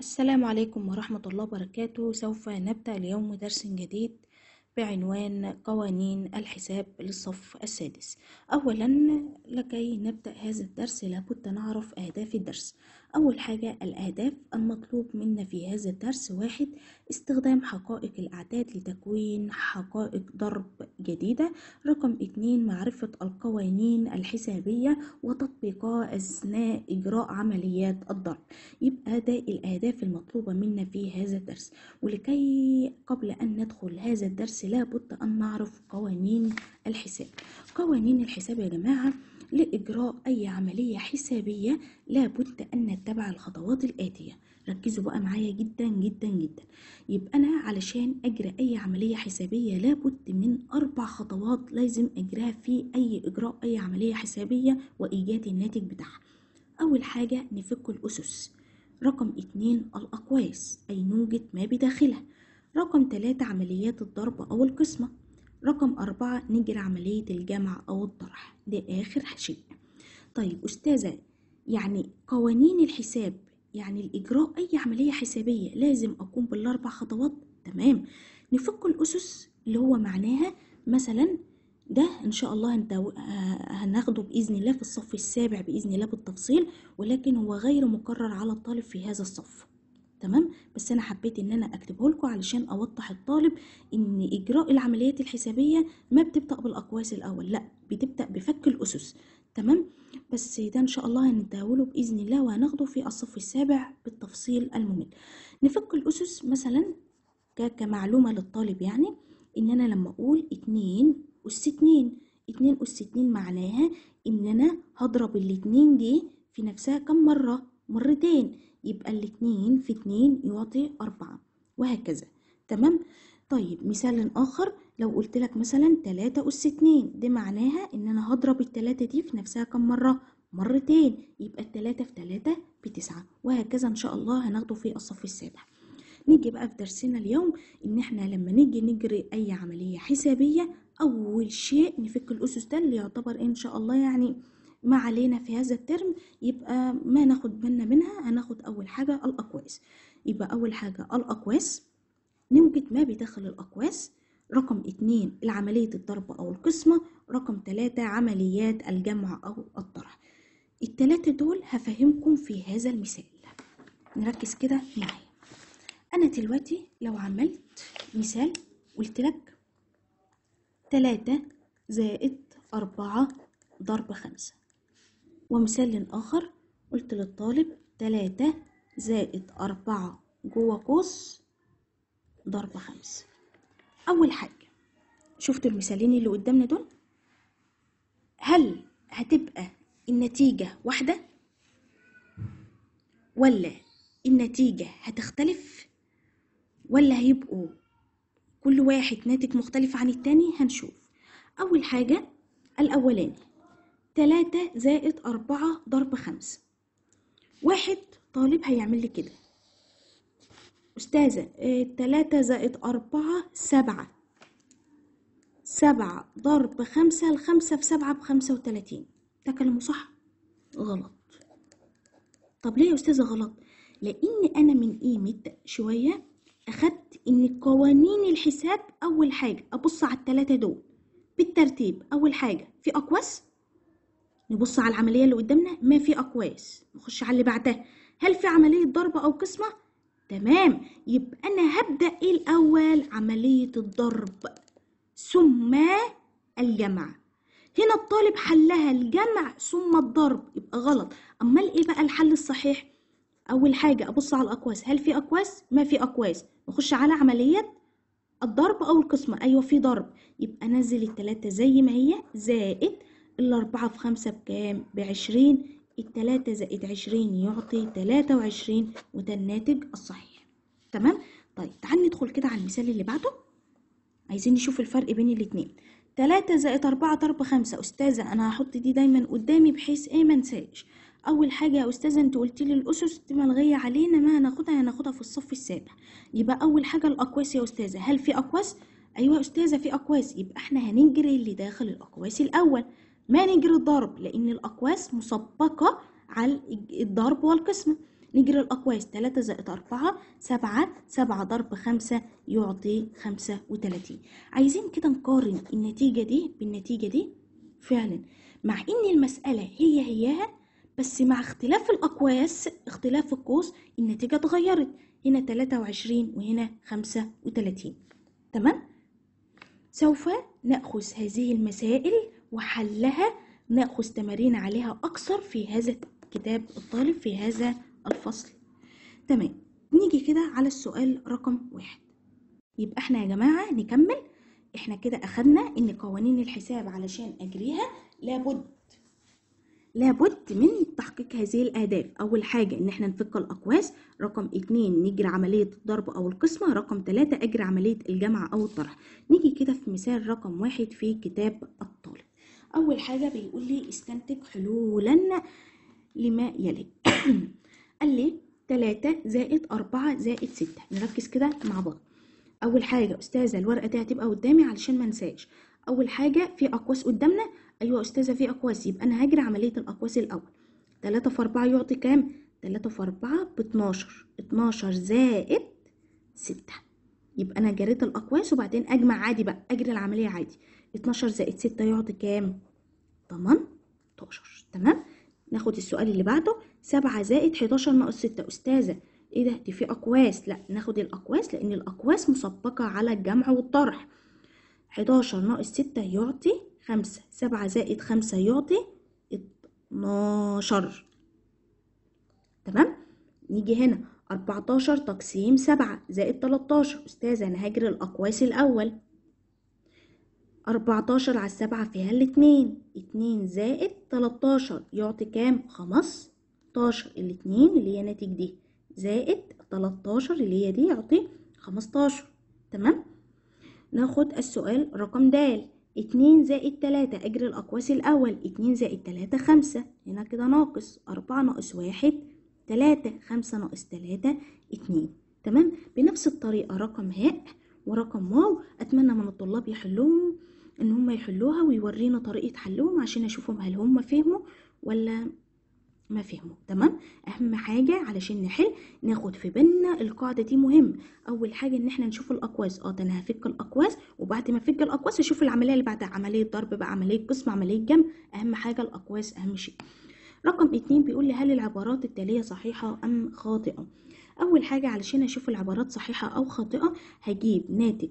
السلام عليكم ورحمة الله وبركاته سوف نبدأ اليوم درس جديد بعنوان قوانين الحساب للصف السادس أولا لكي نبدأ هذا الدرس لابد نعرف أهداف الدرس أول حاجة الأهداف المطلوب منا في هذا الدرس واحد استخدام حقائق الأعداد لتكوين حقائق ضرب جديدة رقم اتنين معرفة القوانين الحسابية وتطبيقها أثناء إجراء عمليات الضرب يبقى ده الأهداف المطلوبة منا في هذا الدرس ولكي قبل أن ندخل هذا الدرس لابد أن نعرف قوانين الحساب قوانين الحساب يا جماعة لإجراء أي عملية حسابية لابد أن هتبع الخطوات الآتية ركزوا بقى معايا جدا جدا جدا يبقى أنا علشان أجري أي عملية حسابية لابد من أربع خطوات لازم أجراها في أي إجراء أي عملية حسابية وإيجاد الناتج بتاعها أول حاجة نفك الأسس رقم اتنين الأقواس أي نوجد ما بداخلها رقم تلاتة عمليات الضرب أو القسمة رقم أربعة نجري عملية الجمع أو الطرح ده آخر شيء طيب أستاذة يعني قوانين الحساب يعني الإجراء أي عملية حسابية لازم أقوم بالأربع خطوات تمام نفك الأسس اللي هو معناها مثلا ده إن شاء الله انت آه، هناخده بإذن الله في الصف السابع بإذن الله بالتفصيل ولكن هو غير مقرر على الطالب في هذا الصف تمام بس أنا حبيت إن أنا أكتبه لكم علشان أوضح الطالب إن إجراء العمليات الحسابية ما بتبدأ بالأقواس الأول لأ بتبدأ بفك الأسس تمام بس ده ان شاء الله هنتداوله باذن الله وهناخده في الصف السابع بالتفصيل الممل نفك الاسس مثلا كمعلومه للطالب يعني ان انا لما اقول اتنين اس اتنين اتنين اس اتنين معناها ان انا هضرب الاتنين دي في نفسها كم مره مرتين يبقى الاتنين في اتنين يعطي اربعه وهكذا تمام طيب مثال اخر لو قلت لك مثلا تلاتة أس اتنين دي معناها إن أنا هضرب التلاتة دي في نفسها كم مرة؟ مرتين يبقى التلاتة في تلاتة بتسعة وهكذا إن شاء الله هناخده في الصف السابع نيجي بقى في درسنا اليوم إن إحنا لما نيجي نجري أي عملية حسابية أول شيء نفك الأسس ده اللي يعتبر إن شاء الله يعني ما علينا في هذا الترم يبقى ما ناخد بالنا منها هناخد أول حاجة الأقواس يبقى أول حاجة الأقواس نوجد ما بداخل الأقواس رقم اتنين العملية الضرب أو القسمة رقم تلاتة عمليات الجمع أو الطرح التلاتة دول هفهمكم في هذا المثال نركز كده معايا أنا دلوقتي لو عملت مثال قلت لك تلاتة زائد أربعة ضرب خمسة ومثال آخر قلت للطالب تلاتة زائد أربعة جوه قوس ضرب خمسة اول حاجه شفتوا المثالين اللي قدامنا دول هل هتبقى النتيجه واحده ولا النتيجه هتختلف ولا هيبقوا كل واحد ناتج مختلف عن التاني هنشوف اول حاجه الاولاني تلاتة زائد أربعة ضرب خمسة واحد طالب هيعمل لي كده أستاذة آه، تلاتة زائد أربعة سبعة سبعة ضرب خمسة الخمسة في سبعة بخمسة وتلاتين ده صح غلط طب ليه يا أستاذة غلط لأن أنا من قيمة شوية أخدت إن قوانين الحساب أول حاجة أبص على التلاتة دول بالترتيب أول حاجة في أقواس نبص على العملية اللي قدامنا ما في أقواس نخش على اللي بعدها هل في عملية ضرب أو قسمة تمام يبقى أنا هبدأ إيه الأول عملية الضرب ثم الجمع هنا الطالب حلها الجمع ثم الضرب يبقى غلط أمال إيه بقى الحل الصحيح أول حاجة أبص على الأقواس هل في أقواس ما في أقواس نخش على عملية الضرب أو القسمة أيوة في ضرب يبقى نزل التلاتة زي ما هي زائد الأربعة في خمسة بكام بعشرين التلاتة زائد عشرين يعطي تلاتة وعشرين وده الناتج الصحيح تمام طيب تعال ندخل كده على المثال اللي بعده عايزين نشوف الفرق بين الاتنين تلاتة زائد أربعة ضرب خمسة أستاذة أنا هحط دي دايما قدامي بحيث إيه منساش أول حاجة يا أستاذة أنت قلت لي الأسس دي ملغية علينا ما هناخدها هناخدها في الصف السابع يبقى أول حاجة الأقواس يا أستاذة هل في أقواس؟ أيوة يا أستاذة في أقواس يبقى إحنا هنجري اللي داخل الأقواس الأول ما نجري الضرب لأن الأقواس مسبقة على الضرب والقسمة نجري الأقواس 3 زائد 4 7 7 ضرب 5 يعطي 35 عايزين كده نقارن النتيجة دي بالنتيجة دي فعلا مع إن المسألة هي هياها بس مع اختلاف الأقواس اختلاف القوس النتيجة اتغيرت هنا 23 وهنا 35 تمام؟ سوف نأخذ هذه المسائل وحلها ناخذ تمارين عليها أكثر في هذا كتاب الطالب في هذا الفصل تمام نيجي كده على السؤال رقم واحد يبقى احنا يا جماعة نكمل احنا كده أخدنا إن قوانين الحساب علشان أجريها لابد لابد من تحقيق هذه الأهداف أول حاجة إن احنا نفك الأقواس رقم اتنين نجري عملية الضرب أو القسمة رقم تلاتة أجري عملية الجمع أو الطرح نيجي كده في مثال رقم واحد في كتاب الطالب أول حاجة بيقول لي استنتج حلولا لما يلي قال لي 3 زائد 4 زائد 6 نركز كده مع بعض أول حاجة أستاذة الورقة دي هتبقى قدامي علشان ما انساش أول حاجة في أقواس قدامنا أيوة أستاذة في أقواس يبقى أنا هجري عملية الأقواس الأول 3 في 4 يعطي كام؟ 3 في 4 ب 12 12 زائد 6 يبقى أنا جريت الأقواس وبعدين أجمع عادي بقى أجري العملية عادي 12 زائد 6 يعطي كام 18 تمام ناخد السؤال اللي بعده 7 زائد 11 ناقص 6 استاذه ايه ده دي في اقواس لا ناخد الاقواس لان الاقواس مسبقه على الجمع والطرح 11 ناقص 6 يعطي 5 7 زائد 5 يعطي 12 تمام نيجي هنا 14 تقسيم 7 زائد 13 استاذه انا هجري الاقواس الاول أربعتاشر على 7 فيها الاتنين اتنين زائد تلاتاشر يعطي كام خمستاشر الاتنين اللي هي ناتج دي زائد تلاتاشر اللي هي دي يعطي خمستاشر تمام ناخد السؤال رقم د اتنين زائد تلاتة أجر الأقواس الأول اتنين زائد تلاتة خمسة هنا كده ناقص أربعة ناقص واحد تلاتة خمسة ناقص تلاتة اتنين تمام بنفس الطريقة رقم ه ورقم واو أتمنى من الطلاب يحلوهم ان هم يحلوها ويورينا طريقه حلهم عشان اشوفهم هل هم فهموا ولا ما فهموا تمام اهم حاجه علشان نحل ناخد في بالنا القاعده دي مهم اول حاجه ان احنا نشوف الاقواس اه ده انا هفك الاقواس وبعد ما افك الاقواس اشوف العمليه اللي بعدها عمليه ضرب بقى عمليه قسم عمليه جمع اهم حاجه الاقواس اهم شيء رقم اتنين بيقول لي هل العبارات التاليه صحيحه ام خاطئه اول حاجه علشان اشوف العبارات صحيحه او خاطئه هجيب ناتج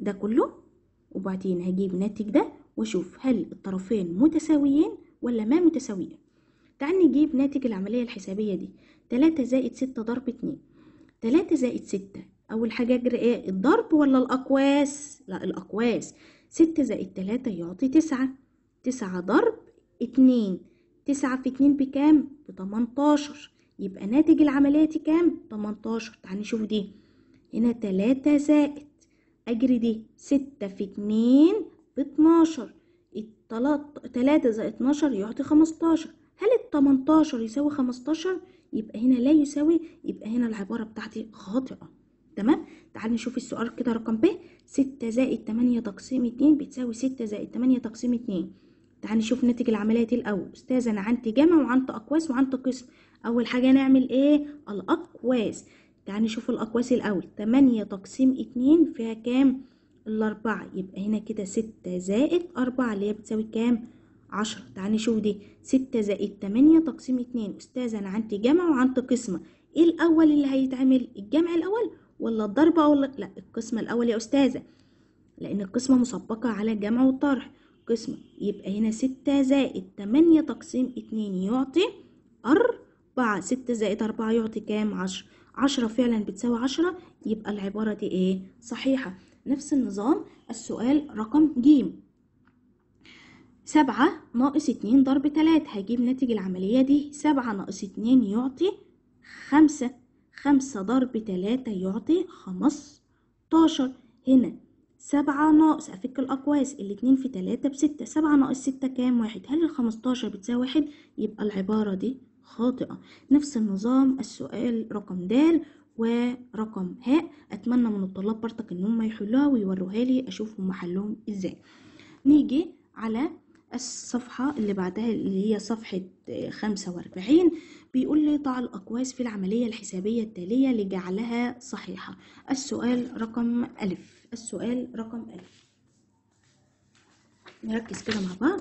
ده كله وبعدين هجيب الناتج ده واشوف هل الطرفين متساويين ولا ما متساويين تعال نجيب ناتج العملية الحسابية دي تلاتة زائد ستة ضرب اتنين تلاتة زائد ستة أول حاجة أجري إيه الضرب ولا الأقواس لا الأقواس ستة زائد تلاتة يعطي تسعة تسعة ضرب اتنين تسعة في اتنين بكام بتمنتاشر يبقى ناتج العملية دي كام تمنتاشر تعال نشوف دي هنا تلاتة زائد أجري دي ستة في اتنين باتناشر تلاتة زائد اتناشر يعطي خمستاشر هل التمنتاشر يساوي خمستاشر؟ يبقى هنا لا يساوي يبقى هنا العبارة بتاعتي خاطئة تمام؟ تعال نشوف السؤال كده رقم ب ستة زائد تمانية تقسيم اتنين بتساوي ستة زائد تمانية تقسيم اتنين تعال نشوف ناتج العملية دي الأول أستاذ أنا عندي جمع وعندي أقواس وعندي قسم أول حاجة نعمل إيه؟ الأقواس تعالى يعني نشوف الأقواس الأول تمانية تقسيم اتنين فيها كام الأربعة يبقى هنا كده ستة زائد أربعة اللي هي بتساوي كام عشرة تعالى نشوف دي ستة زائد تمانية تقسيم اتنين أستاذة أنا عندي جمع وعندي قسمة إيه الأول اللي هيتعمل الجمع الأول ولا الضربة ولا لا القسمة الأول يا أستاذة لأن القسمة مسبقة على الجمع والطرح قسمة يبقى هنا ستة زائد تمانية تقسيم اتنين يعطي أربعة ستة زائد أربعة يعطي كام عشرة عشرة فعلا بتساوي عشرة يبقى العبارة دي ايه صحيحة نفس النظام السؤال رقم ج سبعة ناقص اتنين ضرب تلاتة هجيب ناتج العملية دي سبعة ناقص اتنين يعطي خمسة خمسة ضرب تلاتة يعطي خمستاشر هنا سبعة ناقص أفك الأقواس الاتنين في تلاتة بستة سبعة ناقص ستة كام واحد هل الخمستاشر بتساوي واحد يبقى العبارة دي خاطئة نفس النظام السؤال رقم د ورقم هاء أتمنى من الطلاب برتك إن هم يحلوها ويوروها لي أشوف هم حلهم إزاي نيجي على الصفحة اللي بعدها اللي هي صفحة خمسة وأربعين بيقول لي ضع الأقواس في العملية الحسابية التالية لجعلها صحيحة السؤال رقم ألف السؤال رقم ألف نركز كده مع بعض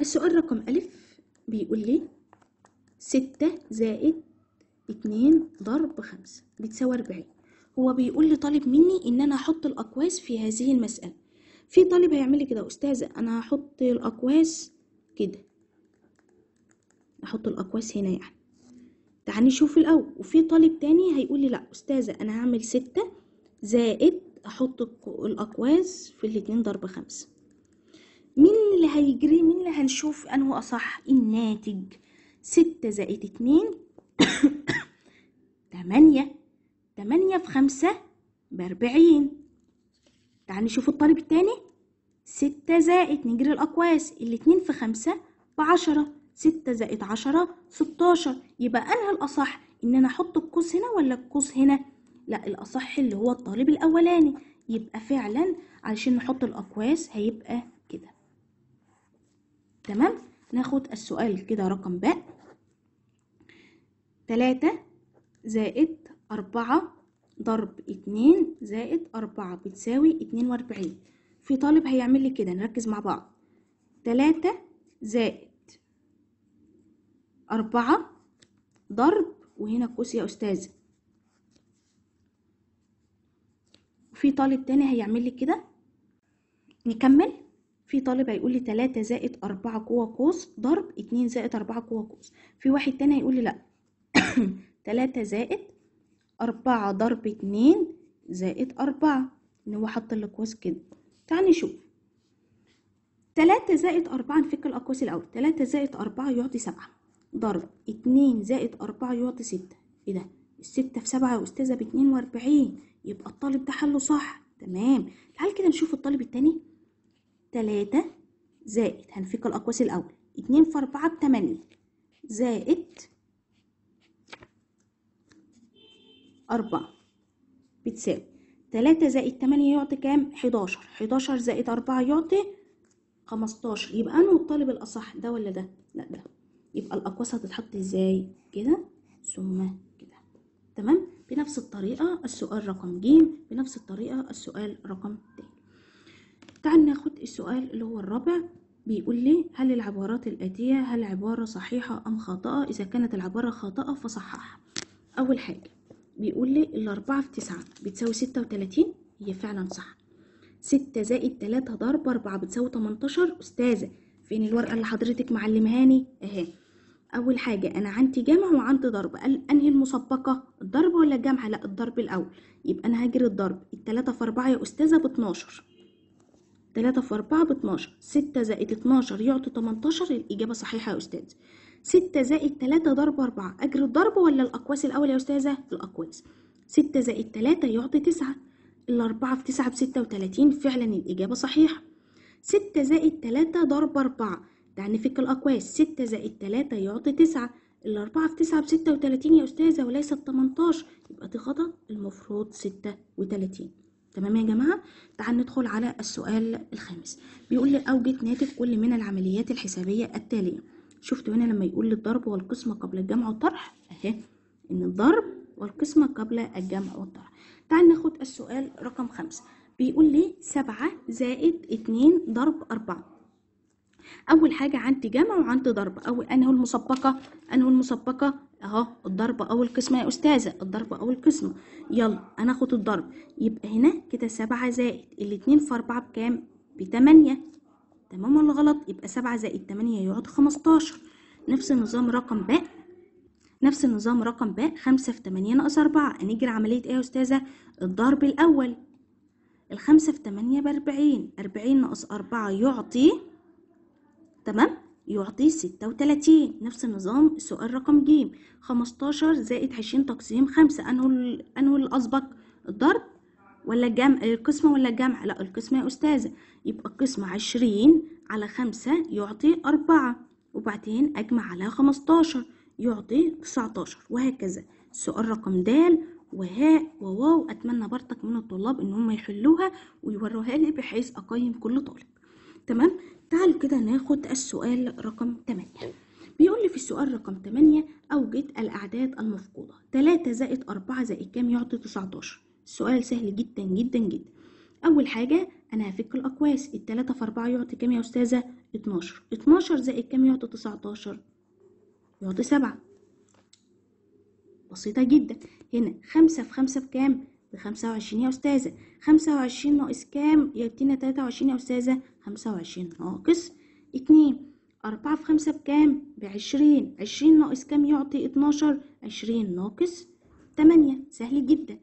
السؤال رقم ألف بيقول لي ستة زائد اتنين ضرب خمسة بتساوي أربعين هو بيقول لطالب مني إن أنا أحط الأقواس في هذه المسألة في طالب هيعمل لي كده أستاذة أنا هحط الأقواس كده أحط الأقواس هنا يعني تعالي نشوف الأول وفي طالب تاني هيقول لي لأ أستاذة أنا هعمل ستة زائد أحط الأقواس في الاتنين ضرب خمسة مين اللي هيجري مين اللي هنشوف أنه أصح الناتج ستة زائد اتنين تمانية تمانية في خمسة بأربعين تعال نشوف الطالب التاني ستة زائد نجري الأقواس الاتنين في خمسة بعشرة ستة زائد عشرة ستاشر يبقى أنهى الأصح إن أنا أحط القوس هنا ولا القوس هنا؟ لا الأصح اللي هو الطالب الأولاني يبقى فعلا علشان نحط الأقواس هيبقى كده تمام؟ ناخد السؤال كده رقم ب تلاتة زائد أربعة ضرب اتنين زائد أربعة بتساوي اتنين وأربعين في طالب هيعمل لي كده نركز مع بعض تلاتة زائد أربعة ضرب وهنا القوس يا أستاذة وفي طالب تاني هيعمل لي كده نكمل في طالب هيقول لي 3 زائد 4 قوة قوس ضرب 2 زائد 4 قوة قوس في واحد تاني هيقول لي لا تلاتة زائد أربعة ضرب اتنين زائد أربعة إن هو حط الأقواس كده تعالى نشوف تلاتة زائد أربعة نفك الأقواس الأول تلاتة زائد أربعة يعطي سبعة ضرب اتنين زائد أربعة يعطي ستة إيه ده الستة في سبعة يا أستاذة باتنين وأربعين يبقى الطالب ده حله صح تمام تعال كده نشوف الطالب التاني تلاتة زائد هنفك الأقواس الأول اتنين في أربعة بتمانية زائد أربعة بتساوي تلاتة زائد تمانية يعطي كام؟ حداشر حداشر زائد أربعة يعطي خمستاشر يبقى أنا والطالب الأصح ده ولا ده؟ لأ ده يبقى الأقواس هتتحط إزاي؟ كده ثم كده تمام؟ بنفس الطريقة السؤال رقم ج بنفس الطريقة السؤال رقم ت تعال ناخد السؤال اللي هو الرابع بيقول لي هل العبارات الآتية هل عبارة صحيحة أم خاطئة إذا كانت العبارة خاطئة فصححها أول حاجة بيقول لي الأربعة في تسعة بتساوي ستة وتلاتين هي فعلا صح ستة زائد تلاتة ضرب أربعة بتساوي تمنتاشر أستاذة فين الورقة اللي حضرتك معلمهاني أهي أول حاجة أنا عندي جمع وعندي ضرب قال أنهي المسبقة الضرب ولا الجمع لا الضرب الأول يبقى أنا هجري الضرب التلاتة في أربعة يا أستاذة باتناشر تلاتة في أربعة باتناشر ستة زائد اتناشر يعطي تمنتاشر الإجابة صحيحة يا أستاذ 6 زائد 3 ضرب 4 أجر الضرب ولا الأقواس الأول يا أستاذة؟ الأقواس 6 زائد 3 يعطي 9 الأربعة في 9 بستة وتلاتين فعلا الإجابة صحيحة ستة زائد تلاتة ضرب أربعة يعني نفك الأقواس ستة زائد تلاتة يعطي تسعة الأربعة في تسعة بستة وتلاتين يا أستاذة وليست تمنتاش يبقى دي خطأ المفروض ستة وتلاتين تمام يا جماعة تعال ندخل على السؤال الخامس بيقول لي أوجد ناتج كل من العمليات الحسابية التالية شفتوا هنا لما يقول الضرب والقسمة قبل الجمع والطرح اهي ان الضرب والقسمة قبل الجمع والطرح تعال ناخد السؤال رقم خمسة بيقول لي سبعة زائد اتنين ضرب أربعة أول حاجة عندي جمع وعندي ضرب أو أنه المسبقة أنه المسبقة أهو الضرب أو القسمة يا أستاذة الضرب أو القسمة يلا أنا أخد الضرب يبقى هنا كده سبعة زائد الاتنين في أربعة بكام؟ بتمانية تمام ولا غلط يبقى سبعة زائد تمانية يقعد خمستاشر نفس النظام رقم ب نفس النظام رقم ب خمسة في تمانية ناقص أربعة هنيجي لعملية إيه يا أستاذة الضرب الأول الخمسة في تمانية بأربعين أربعين ناقص أربعة يعطي تمام يعطي ستة وتلاتين نفس النظام السؤال رقم ج خمستاشر زائد عشرين تقسيم خمسة أنه أنه الأسبق الضرب ولا الجمع القسمة ولا الجمع لا القسمة يا أستاذة يبقى القسمة عشرين على خمسة يعطي أربعة وبعدين أجمع على خمستاشر يعطي تسعتاشر وهكذا السؤال رقم د وهاء وواو أتمنى برضك من الطلاب إن هم يحلوها ويوروها لي بحيث أقيم كل طالب تمام تعالوا كده ناخد السؤال رقم تمانية بيقول لي في السؤال رقم 8 أوجد الأعداد المفقودة 3 زائد 4 زائد كام يعطي 19 السؤال سهل جدا جدا جدا أول حاجة أنا هفك الأقواس التلاتة في أربعة يعطي كام يا أستاذة؟ اتناشر اتناشر زائد كام يعطي تسعتاشر؟ يعطي سبعة بسيطة جدا هنا خمسة في خمسة بكام؟ بخمسة وعشرين يا أستاذة خمسة وعشرين ناقص كام؟ يدينا تلاتة وعشرين يا أستاذة خمسة وعشرين ناقص اتنين أربعة في خمسة بكام؟ بعشرين عشرين ناقص كام يعطي اتناشر؟ عشرين ناقص تمانية سهل جدا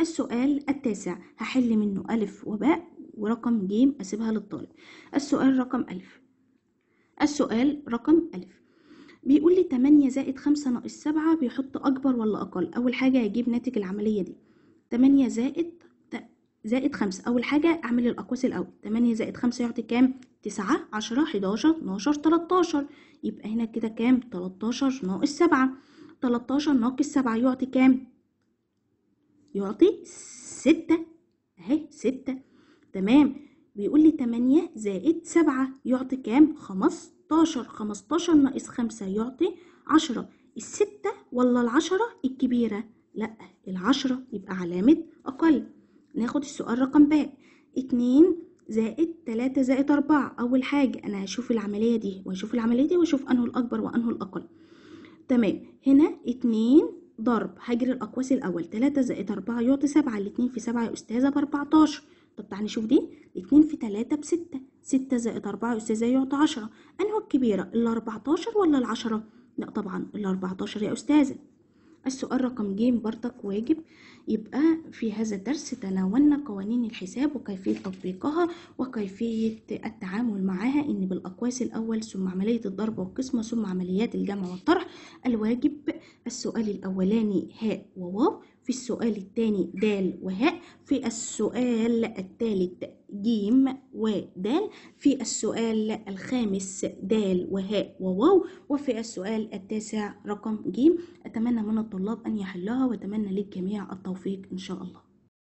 السؤال التاسع هحل منه ألف وباء ورقم جيم أسيبها للطالب السؤال رقم ألف السؤال رقم ألف بيقول لي 8 زائد 5 ناقص 7 بيحط أكبر ولا أقل أول حاجة هيجيب ناتج العملية دي 8 زائد زائد 5 أول حاجة أعمل الأقواس الأول 8 زائد 5 يعطي كام 9 10 11 12 13 يبقى هنا كده كام 13 ناقص 7 13 ناقص 7 يعطي كام يعطي ستة أهي ستة تمام بيقول لي تمانية زائد سبعة يعطي كام؟ خمستاشر خمستاشر ناقص خمسة يعطي عشرة الستة ولا العشرة الكبيرة؟ لأ العشرة يبقى علامة أقل ناخد السؤال رقم ب اتنين زائد تلاتة زائد أربعة أول حاجة أنا هشوف العملية دي وهشوف العملية دي وأشوف أنه الأكبر وأنه الأقل تمام هنا اتنين ضرب هجر الأقواس الأول تلاتة زائد أربعة يعطي سبعة الاتنين في سبعة يا أستاذة بأربعتاشر طب تعالى نشوف دي اتنين في تلاتة بستة ستة زائد أربعة يا أستاذة يعطي عشرة أنهي الكبيرة الأربعتاشر ولا العشرة؟ لأ طبعا الأربعتاشر يا أستاذة السؤال رقم ج برضك واجب يبقى في هذا الدرس تناولنا قوانين الحساب وكيفية تطبيقها وكيفية التعامل معها إن بالأقواس الأول ثم عملية الضرب والقسمة ثم عمليات الجمع والطرح الواجب السؤال الأولاني هاء وواو في السؤال الثاني د وهاء في السؤال الثالث جيم ودال في السؤال الخامس د وهاء وواو وفي السؤال التاسع رقم ج أتمنى من الطلاب أن يحلها وأتمنى للجميع التوفيق إن شاء الله